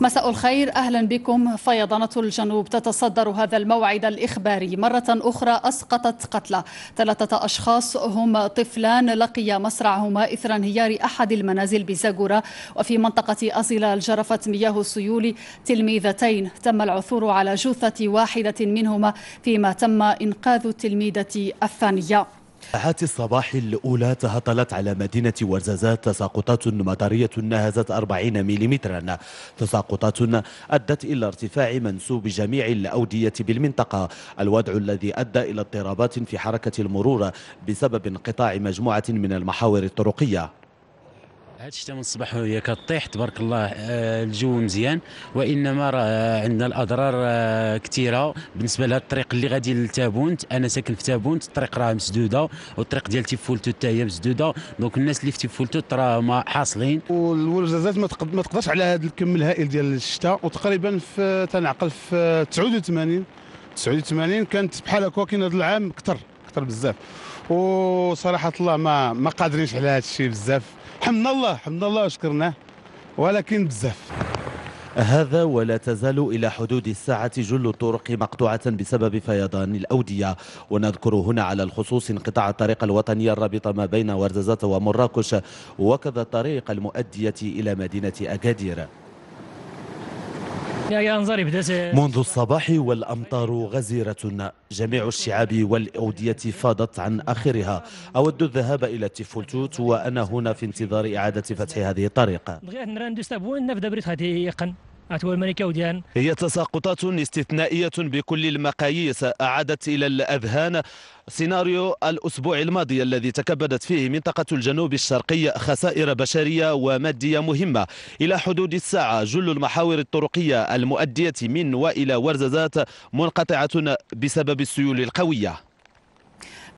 مساء الخير اهلا بكم فيضانه الجنوب تتصدر هذا الموعد الاخباري مره اخرى اسقطت قتلى ثلاثه اشخاص هم طفلان لقيا مصرعهما اثر انهيار احد المنازل بزاغورا وفي منطقه اصيلال جرفت مياه السيول تلميذتين تم العثور على جثه واحده منهما فيما تم انقاذ التلميذه الثانيه ساعات الصباح الأولى تهطلت على مدينة ورزازات تساقطات مطرية نهزت 40 ملم تساقطات أدت إلى ارتفاع منسوب جميع الأودية بالمنطقة الوضع الذي أدى إلى اضطرابات في حركة المرور بسبب انقطاع مجموعة من المحاور الطرقية هذا الشتاء من الصباح وهي كطيح تبارك الله آه، الجو مزيان وانما راه عندنا الاضرار آه، كثيره بالنسبه لهذا الطريق اللي غادي لتابونت انا ساكن في تابونت الطريق راه مسدوده والطريق ديال تيفولتو حتى هي مسدوده دونك الناس اللي في تيفولتو راه ما حاصلين والوزازات ما تقدرش على هذا الكم الهائل ديال الشتاء وتقريبا في تنعقل في 89 89 كانت بحال هكا كاين هذا العام اكثر اكثر بزاف وصراحه الله ما ما قادرينش على هذا الشيء بزاف حمد الله حمد الله وشكرناه ولكن بزاف هذا ولا تزال إلى حدود الساعة جل الطرق مقطوعة بسبب فيضان الأودية ونذكر هنا على الخصوص انقطاع الطريق الوطني الرابطة ما بين ورزازات ومراكش وكذا الطريق المؤدية إلى مدينة أكادير منذ الصباح والأمطار غزيرة جميع الشعاب والأودية فاضت عن آخرها أود الذهاب إلى تيفولتوت وأنا هنا في انتظار إعادة فتح هذه الطريقة هي تساقطات استثنائية بكل المقاييس أعادت إلى الأذهان سيناريو الأسبوع الماضي الذي تكبدت فيه منطقة الجنوب الشرقي خسائر بشرية ومادية مهمة إلى حدود الساعة جل المحاور الطرقية المؤدية من وإلى ورزازات منقطعة بسبب السيول القوية